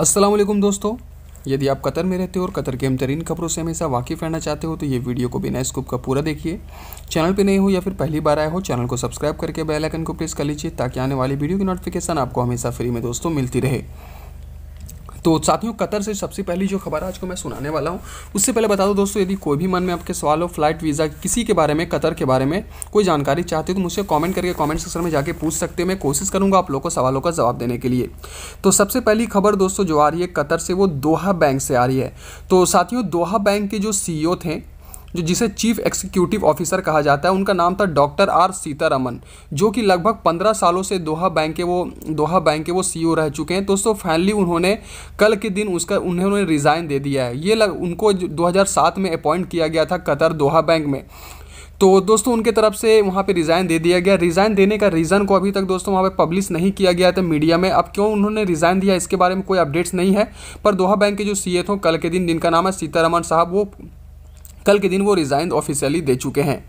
असलम दोस्तों यदि आप कतर में रहते हो और कतर के हम तरीन खबरों से हमेशा वाकिफ़ रहना चाहते हो तो ये वीडियो को बिना स्कूप का पूरा देखिए चैनल पे नए हो या फिर पहली बार आए हो चैनल को सब्सक्राइब करके बेल आइकन को प्रेस कर लीजिए ताकि आने वाली वीडियो की नोटिफिकेशन आपको हमेशा फ्री में दोस्तों मिलती रहे तो साथियों कतर से सबसे पहली जो खबर आज को मैं सुनाने वाला हूँ उससे पहले बता दो दोस्तों यदि कोई भी मन में आपके सवाल हो फ्लाइट वीज़ा किसी के बारे में कतर के बारे में कोई जानकारी चाहते हो तो मुझसे कमेंट करके कमेंट सेक्शन में जाके पूछ सकते हो मैं कोशिश करूँगा आप लोग को सवालों का जवाब देने के लिए तो सबसे पहली खबर दोस्तों जो आ रही है कतर से वो दोहा बैंक से आ रही है तो साथियों दोहा बैंक के जो सी e थे जो जिसे चीफ एग्जीक्यूटिव ऑफिसर कहा जाता है उनका नाम था डॉक्टर आर सीतारमन जो कि लगभग पंद्रह सालों से दोहा बैंक के वो दोहा बैंक के वो सीईओ e रह चुके हैं दोस्तों फाइनली उन्होंने कल के दिन उसका उन्होंने रिज़ाइन दे दिया है ये लग, उनको दो में अपॉइंट किया गया था कतर दोहा बैंक में तो दोस्तों उनके तरफ से वहाँ पे रिज़ाइन दे दिया गया रिज़ाइन देने का रीज़न को अभी तक दोस्तों वहाँ पे पब्लिश नहीं किया गया था मीडिया में अब क्यों उन्होंने रिज़ाइन दिया इसके बारे में कोई अपडेट्स नहीं है पर दोहा बैंक के जो सीए e थे कल के दिन जिनका नाम है सीतारमन साहब वो कल के दिन वो रिज़ाइन ऑफिशियली दे चुके हैं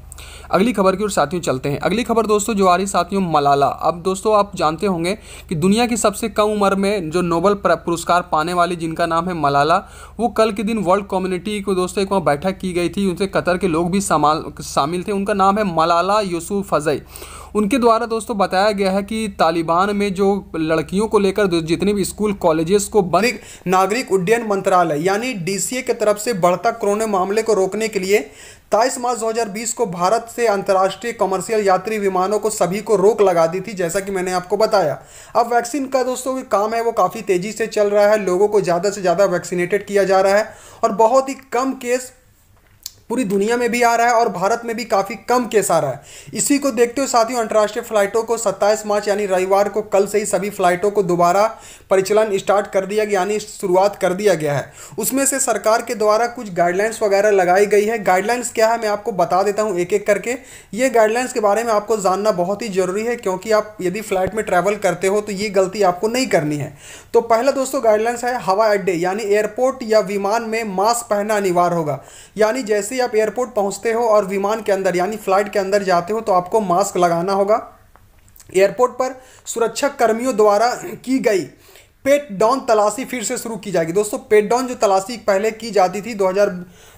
अगली खबर की ओर साथियों चलते हैं अगली खबर दोस्तों जो आ रही साथियों मलाला अब दोस्तों आप जानते होंगे कि दुनिया की सबसे कम उम्र में जो नोबल पुरस्कार पाने वाली जिनका नाम है मलाला वो कल के दिन वर्ल्ड कम्युनिटी को दोस्तों एक वहाँ बैठक की गई थी उनसे कतर के लोग भी शामिल थे उनका नाम है मलाला यूसुफ फजई उनके द्वारा दोस्तों बताया गया है कि तालिबान में जो लड़कियों को लेकर जितने भी स्कूल कॉलेजेस को बंद नागरिक उड्डयन मंत्रालय यानी डीसीए के तरफ से बढ़ता कोरोना मामले को रोकने के लिए तेईस मार्च 2020 को भारत से अंतर्राष्ट्रीय कमर्शियल यात्री विमानों को सभी को रोक लगा दी थी जैसा कि मैंने आपको बताया अब वैक्सीन का दोस्तों काम है वो काफ़ी तेज़ी से चल रहा है लोगों को ज़्यादा से ज़्यादा वैक्सीनेटेड किया जा रहा है और बहुत ही कम केस पूरी दुनिया में भी आ रहा है और भारत में भी काफ़ी कम केस आ रहा है इसी को देखते हुए साथियों अंतर्राष्ट्रीय फ्लाइटों को 27 मार्च यानी रविवार को कल से ही सभी फ्लाइटों को दोबारा परिचालन स्टार्ट कर दिया गया यानी शुरुआत कर दिया गया है उसमें से सरकार के द्वारा कुछ गाइडलाइंस वगैरह लगाई गई है गाइडलाइंस क्या है मैं आपको बता देता हूँ एक एक करके ये गाइडलाइंस के बारे में आपको जानना बहुत ही ज़रूरी है क्योंकि आप यदि फ्लाइट में ट्रैवल करते हो तो ये गलती आपको नहीं करनी है तो पहला दोस्तों गाइडलाइंस है हवाई अड्डे यानी एयरपोर्ट या विमान में मास्क पहनना अनिवार्य होगा यानी जैसे ही आप एयरपोर्ट पहुंचते हो और विमान के अंदर यानी फ्लाइट के अंदर जाते हो तो आपको मास्क लगाना होगा एयरपोर्ट पर सुरक्षा कर्मियों द्वारा की गई पेट डाउन तलाशी फिर से शुरू की जाएगी दोस्तों पेट डाउन जो तलाशी पहले की जाती थी 2000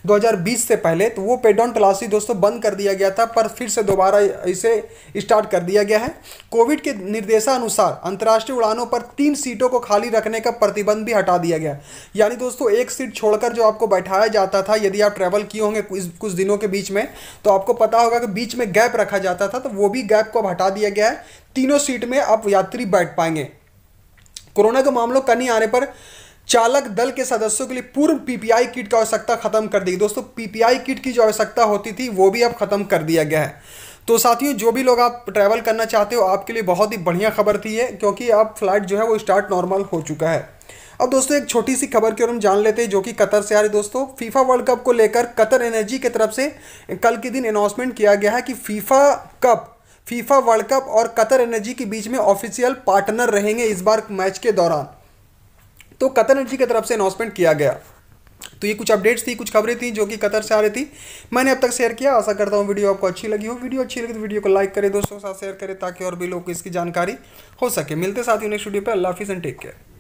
2020 से पहले तो वो पेट डाउन तलाशी दोस्तों बंद कर दिया गया था पर फिर से दोबारा इसे स्टार्ट कर दिया गया है कोविड के निर्देशानुसार अंतर्राष्ट्रीय उड़ानों पर तीन सीटों को खाली रखने का प्रतिबंध भी हटा दिया गया यानी दोस्तों एक सीट छोड़कर जो आपको बैठाया जाता था यदि आप ट्रैवल किए होंगे कुछ दिनों के बीच में तो आपको पता होगा कि बीच में गैप रखा जाता था तो वो भी गैप को अब हटा दिया गया है तीनों सीट में आप यात्री बैठ पाएंगे कोरोना के मामलों का नहीं आने पर चालक दल के सदस्यों के लिए पूर्व पीपीआई किट की आवश्यकता खत्म कर दी दोस्तों पीपीआई किट की जो आवश्यकता होती थी वो भी अब खत्म कर दिया गया है तो साथियों जो भी लोग आप ट्रैवल करना चाहते हो आपके लिए बहुत ही बढ़िया खबर थी है क्योंकि अब फ्लाइट जो है वो स्टार्ट नॉर्मल हो चुका है अब दोस्तों एक छोटी सी खबर की ओर हम जान लेते हैं जो कि कतर से आ रही दोस्तों फीफा वर्ल्ड कप को लेकर कतर एनर्जी की तरफ से कल के दिन अनाउंसमेंट किया गया है कि FIFA cup FIFA world cup और कतर एनर्जी के बीच में ऑफिशियल पार्टनर रहेंगे इस बार मैच के दौरान तो कतर एनर्जी की तरफ से अनाउंसमेंट किया गया तो ये कुछ अपडेट्स थी कुछ खबरें थी जो कि कतर से आ रही थी मैंने अब तक शेयर किया आशा करता हूँ वीडियो आपको अच्छी लगी हो वीडियो अच्छी लगी तो वीडियो को लाइक करें दोस्तों के साथ शेयर करें ताकि और भी लोग को इसकी जानकारी हो सके मिलते साथ ही नेक्स्ट वीडियो पर अल्लाह हाफिज़ एंड टेक केयर